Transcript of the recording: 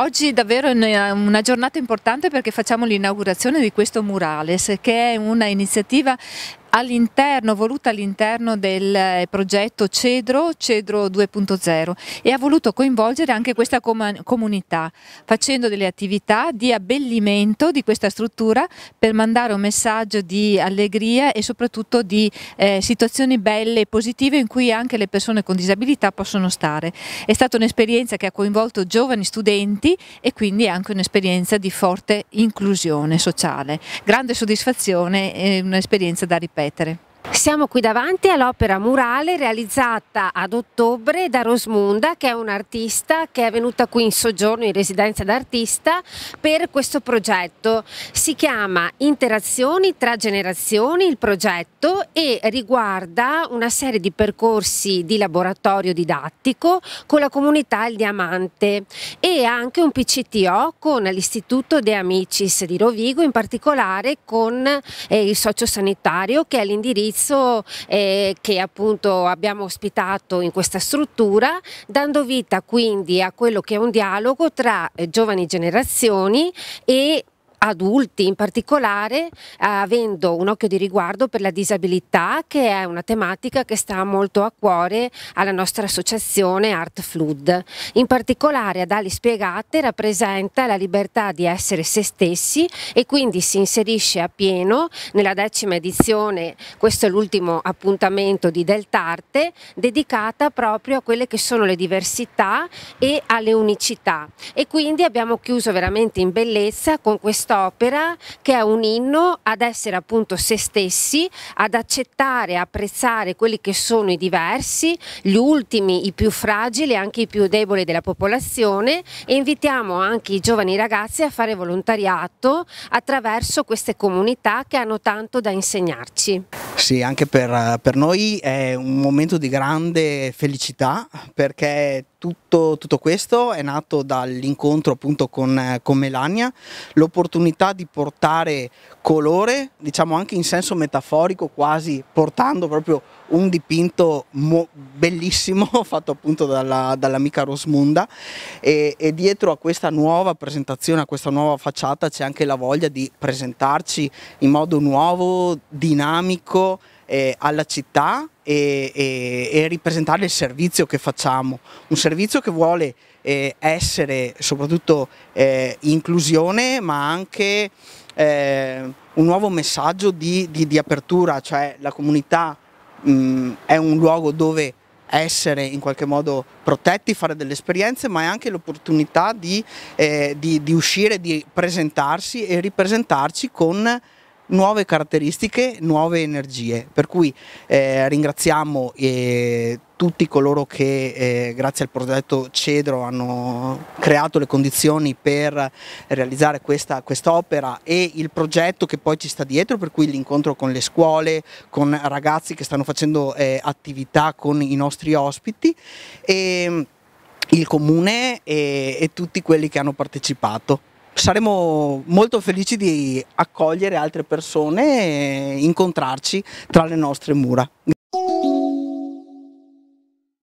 Oggi è davvero una giornata importante perché facciamo l'inaugurazione di questo Murales che è un'iniziativa all'interno, voluta all'interno del eh, progetto Cedro, Cedro 2.0 e ha voluto coinvolgere anche questa comunità facendo delle attività di abbellimento di questa struttura per mandare un messaggio di allegria e soprattutto di eh, situazioni belle e positive in cui anche le persone con disabilità possono stare. È stata un'esperienza che ha coinvolto giovani studenti e quindi è anche un'esperienza di forte inclusione sociale. Grande soddisfazione e un'esperienza da ripetere ripetere. Siamo qui davanti all'opera murale realizzata ad ottobre da Rosmunda che è un'artista che è venuta qui in soggiorno in residenza d'artista per questo progetto. Si chiama Interazioni tra generazioni il progetto e riguarda una serie di percorsi di laboratorio didattico con la comunità Il Diamante e anche un PCTO con l'Istituto De Amicis di Rovigo in particolare con eh, il socio sanitario che è l'indirizzo Palazzo eh, che appunto abbiamo ospitato in questa struttura, dando vita quindi a quello che è un dialogo tra eh, giovani generazioni e adulti in particolare, avendo un occhio di riguardo per la disabilità che è una tematica che sta molto a cuore alla nostra associazione Art Flood. In particolare ad Ali Spiegate rappresenta la libertà di essere se stessi e quindi si inserisce a pieno nella decima edizione, questo è l'ultimo appuntamento di Deltarte, dedicata proprio a quelle che sono le diversità e alle unicità e quindi abbiamo chiuso veramente in bellezza con questo opera che è un inno ad essere appunto se stessi, ad accettare, apprezzare quelli che sono i diversi, gli ultimi, i più fragili, anche i più deboli della popolazione e invitiamo anche i giovani ragazzi a fare volontariato attraverso queste comunità che hanno tanto da insegnarci. Sì, anche per, per noi è un momento di grande felicità perché tutto, tutto, questo è nato dall'incontro appunto con, eh, con Melania, l'opportunità di portare colore, diciamo anche in senso metaforico, quasi portando proprio un dipinto bellissimo fatto appunto dalla, dall'amica Rosmunda e, e, dietro a questa nuova presentazione, a questa nuova facciata c'è anche la voglia di presentarci in modo nuovo, dinamico eh, alla città e, e, e, ripresentare il servizio che facciamo, un servizio che vuole eh, essere soprattutto eh, inclusione ma anche eh, un nuovo messaggio di, di, di, apertura, cioè la comunità mh, è un luogo dove essere in qualche modo protetti, fare delle esperienze, ma è anche l'opportunità di, eh, di, di uscire, di presentarsi e ripresentarci con nuove caratteristiche, nuove energie. Per cui eh, ringraziamo eh, tutti coloro che eh, grazie al progetto Cedro hanno creato le condizioni per realizzare questa quest'opera e il progetto che poi ci sta dietro, per cui l'incontro con le scuole, con ragazzi che stanno facendo eh, attività con i nostri ospiti. E, il comune e, e tutti quelli che hanno partecipato saremo molto felici di accogliere altre persone e incontrarci tra le nostre mura.